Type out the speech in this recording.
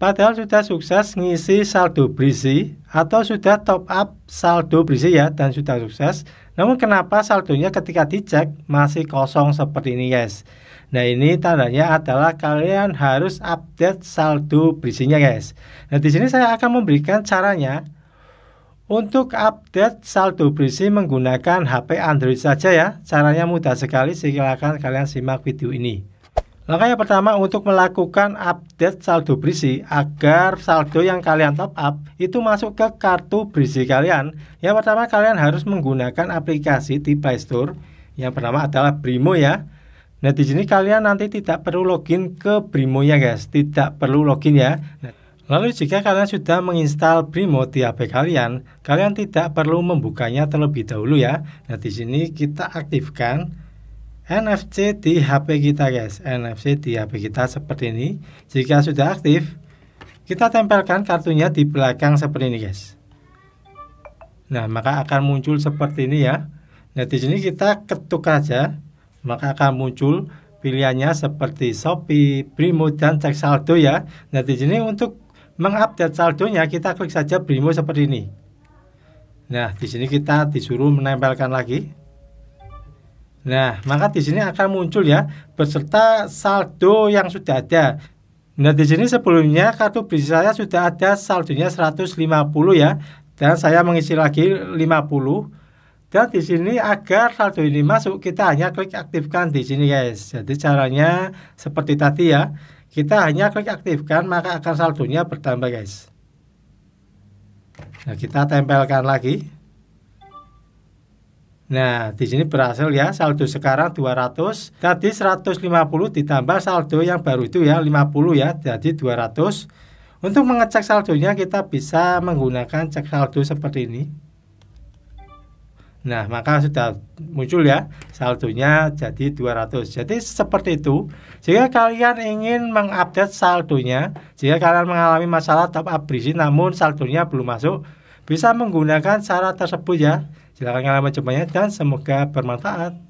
Padahal sudah sukses ngisi saldo berisi atau sudah top up saldo berisi ya dan sudah sukses. Namun kenapa saldonya ketika dicek masih kosong seperti ini guys. Nah ini tandanya adalah kalian harus update saldo berisinya guys. Nah di sini saya akan memberikan caranya untuk update saldo berisi menggunakan HP Android saja ya. Caranya mudah sekali, silakan kalian simak video ini. Langkah yang pertama untuk melakukan update saldo berisi agar saldo yang kalian top up itu masuk ke kartu berisi kalian. Yang pertama kalian harus menggunakan aplikasi di Play Store yang pertama adalah Brimo ya. Nah di sini kalian nanti tidak perlu login ke Brimo ya guys, tidak perlu login ya. Nah, Lalu jika kalian sudah menginstal Brimo di HP kalian, kalian tidak perlu membukanya terlebih dahulu ya. Nah di sini kita aktifkan NFC di HP kita guys NFC di HP kita seperti ini jika sudah aktif kita tempelkan kartunya di belakang seperti ini guys nah maka akan muncul seperti ini ya nah di sini kita ketuk aja maka akan muncul pilihannya seperti Shopee, Brimo dan cek saldo ya nah di sini untuk mengupdate saldonya kita klik saja Brimo seperti ini Nah, di sini kita disuruh menempelkan lagi. Nah, maka di sini akan muncul ya beserta saldo yang sudah ada. Nah, di sini sebelumnya kartu bisnis saya sudah ada saldonya 150 ya. Dan saya mengisi lagi 50. Dan di sini agar saldo ini masuk, kita hanya klik aktifkan di sini guys. Jadi caranya seperti tadi ya. Kita hanya klik aktifkan maka akan saldonya bertambah guys. Nah, kita tempelkan lagi. Nah, di sini berhasil ya saldo sekarang 200. Tadi 150 ditambah saldo yang baru itu ya 50 ya, jadi 200. Untuk mengecek saldonya kita bisa menggunakan cek saldo seperti ini. Nah, maka sudah muncul ya saldonya jadi 200. Jadi seperti itu. Jika kalian ingin mengupdate saldonya, jika kalian mengalami masalah top up berisi namun saldonya belum masuk, bisa menggunakan cara tersebut ya. Silakan kalian mencobanya dan semoga bermanfaat.